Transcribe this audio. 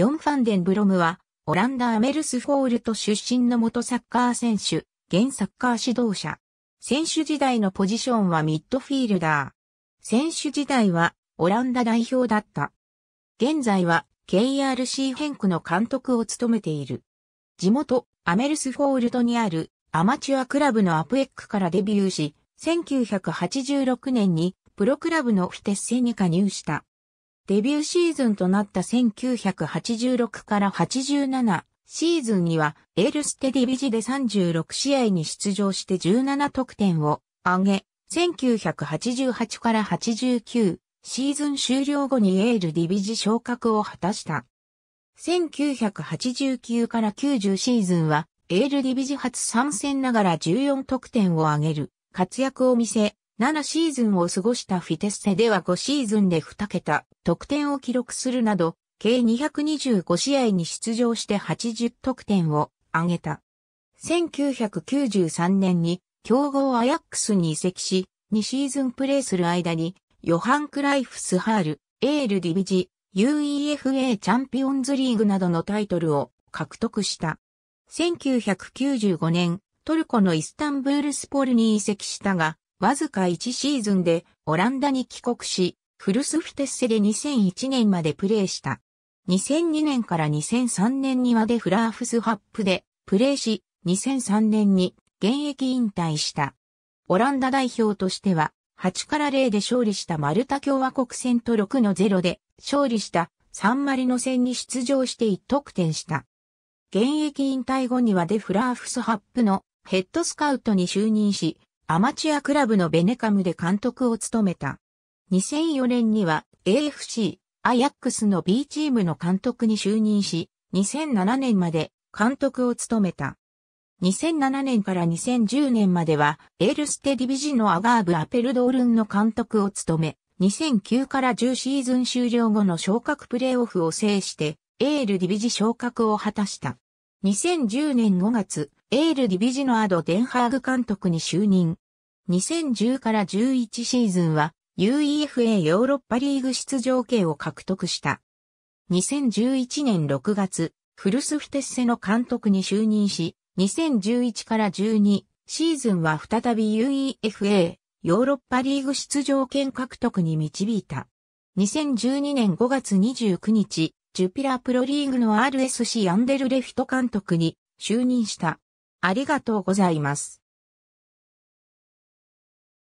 ヨン・ファンデンブロムは、オランダ・アメルスフォールト出身の元サッカー選手、現サッカー指導者。選手時代のポジションはミッドフィールダー。選手時代はオランダ代表だった。現在は KRC ヘンクの監督を務めている。地元アメルスフォールトにあるアマチュアクラブのアプエックからデビューし、1986年にプロクラブのフィテッセに加入した。デビューシーズンとなった1986から87シーズンにはエルステディビジで36試合に出場して17得点を挙げ、1988から89シーズン終了後にエールディビジ昇格を果たした。1989から90シーズンはエールディビジ初参戦ながら14得点を挙げる活躍を見せ、7シーズンを過ごしたフィテッセでは5シーズンで2桁得点を記録するなど、計225試合に出場して80得点を挙げた。1993年に強豪アヤックスに移籍し、2シーズンプレーする間に、ヨハン・クライフスハール、エール・ディビジ、UEFA チャンピオンズリーグなどのタイトルを獲得した。1995年、トルコのイスタンブールスポルに移籍したが、わずか1シーズンでオランダに帰国し、フルスフテッセで2001年までプレーした。2002年から2003年にはデフラーフスハップでプレーし、2003年に現役引退した。オランダ代表としては、8から0で勝利したマルタ共和国戦と6の0で勝利したサンマリノ戦に出場して1得点した。現役引退後にはデフラーフスハップのヘッドスカウトに就任し、アマチュアクラブのベネカムで監督を務めた。2004年には AFC アヤックスの B チームの監督に就任し、2007年まで監督を務めた。2007年から2010年までは、エールステディビジのアガーブ・アペルドールンの監督を務め、2009から10シーズン終了後の昇格プレーオフを制して、エールディビジ昇格を果たした。2010年5月、エール・ディビジノアド・デンハーグ監督に就任。2010から11シーズンは UEFA ヨーロッパリーグ出場権を獲得した。2011年6月、フルスフテッセの監督に就任し、2011から12シーズンは再び UEFA ヨーロッパリーグ出場権獲得に導いた。2012年5月29日、ジュピラープロリーグの RSC アンデルレフト監督に就任した。ありがとうございます。